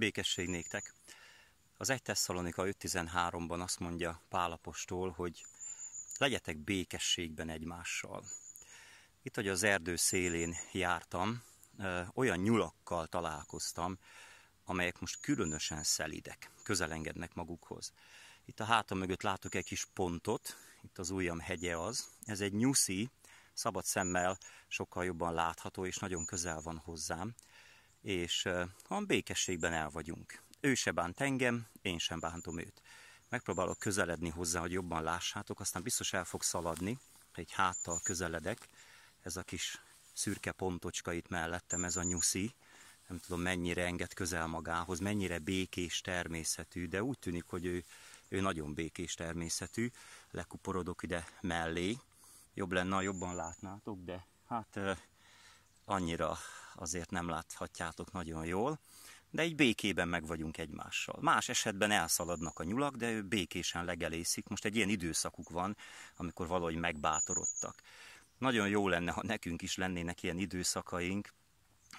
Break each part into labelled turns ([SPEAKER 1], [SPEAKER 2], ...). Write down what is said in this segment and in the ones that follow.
[SPEAKER 1] Békesség néktek! Az 1 Tesszalonika 5.13-ban azt mondja Pálapostól, hogy legyetek békességben egymással. Itt, hogy az erdő szélén jártam, olyan nyulakkal találkoztam, amelyek most különösen szelidek, közelengednek magukhoz. Itt a hátam mögött látok egy kis pontot, itt az ujjam hegye az. Ez egy nyuszi, szabad szemmel sokkal jobban látható, és nagyon közel van hozzám és ha békességben el vagyunk. Ő se bánt engem, én sem bántom őt. Megpróbálok közeledni hozzá, hogy jobban lássátok, aztán biztos el fog szaladni, egy háttal közeledek, ez a kis szürke pontocska itt mellettem, ez a nyuszi, nem tudom mennyire enged közel magához, mennyire békés természetű, de úgy tűnik, hogy ő, ő nagyon békés természetű. Lekuporodok ide mellé, jobb lenne, ha jobban látnátok, de hát annyira azért nem láthatjátok nagyon jól, de így békében meg vagyunk egymással. Más esetben elszaladnak a nyulak, de ő békésen legelészik. Most egy ilyen időszakuk van, amikor valahogy megbátorodtak. Nagyon jó lenne, ha nekünk is lennének ilyen időszakaink,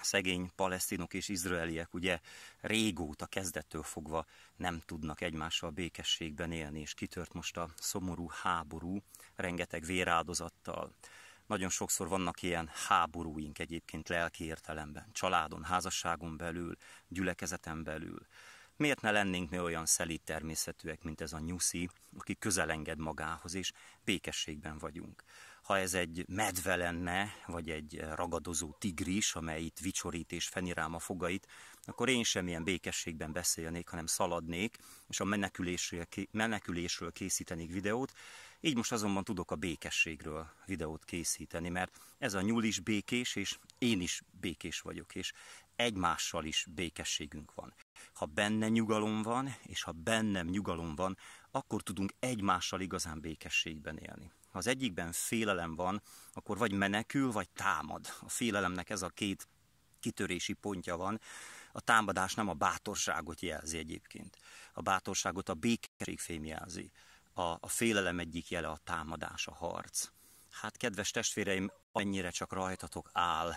[SPEAKER 1] szegény palesztinok és izraeliek ugye régóta kezdettől fogva nem tudnak egymással békességben élni, és kitört most a szomorú háború rengeteg véráldozattal. Nagyon sokszor vannak ilyen háborúink egyébként lelki értelemben, családon, házasságon belül, gyülekezeten belül. Miért ne lennénk mi olyan szelíd természetűek, mint ez a nyuszi, aki közel enged magához, és békességben vagyunk ha ez egy medve lenne, vagy egy ragadozó tigris, amely itt vicsorít és fenirám a fogait, akkor én sem ilyen békességben beszélnék, hanem szaladnék, és a menekülésről, menekülésről készítenék videót. Így most azonban tudok a békességről videót készíteni, mert ez a nyúl is békés, és én is békés vagyok, és egymással is békességünk van. Ha benne nyugalom van, és ha bennem nyugalom van, akkor tudunk egymással igazán békességben élni. Ha az egyikben félelem van, akkor vagy menekül, vagy támad. A félelemnek ez a két kitörési pontja van. A támadás nem a bátorságot jelzi egyébként. A bátorságot a békességfém jelzi. A, a félelem egyik jele a támadás, a harc. Hát kedves testvéreim, annyira csak rajtatok áll,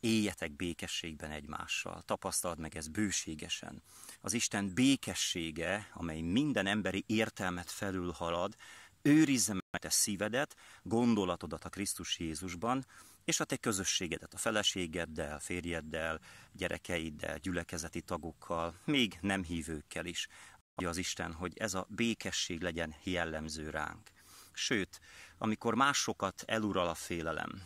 [SPEAKER 1] éljetek békességben egymással, tapasztald meg ez bőségesen. Az Isten békessége, amely minden emberi értelmet felülhalad, őrizze meg te szívedet, gondolatodat a Krisztus Jézusban, és a te közösségedet a feleségeddel, férjeddel, gyerekeiddel, gyülekezeti tagokkal, még nem hívőkkel is. Adja az Isten, hogy ez a békesség legyen jellemző ránk. Sőt, amikor másokat elural a félelem,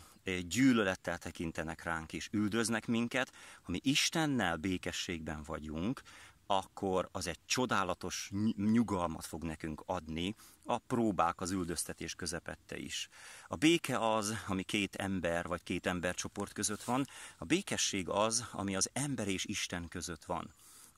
[SPEAKER 1] gyűlölettel tekintenek ránk és üldöznek minket, ha mi Istennel békességben vagyunk, akkor az egy csodálatos nyugalmat fog nekünk adni a próbák, az üldöztetés közepette is. A béke az, ami két ember vagy két embercsoport között van, a békesség az, ami az ember és Isten között van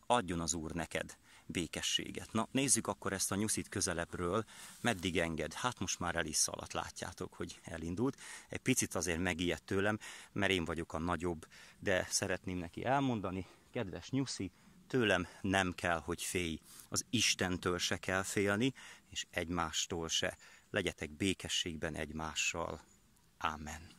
[SPEAKER 1] adjon az Úr neked békességet. Na, nézzük akkor ezt a nyuszit közelebbről, meddig enged. Hát most már el is szaladt, látjátok, hogy elindult. Egy picit azért megijedt tőlem, mert én vagyok a nagyobb, de szeretném neki elmondani, kedves nyuszi, tőlem nem kell, hogy félj. Az Istentől se kell félni, és egymástól se. Legyetek békességben egymással. Amen.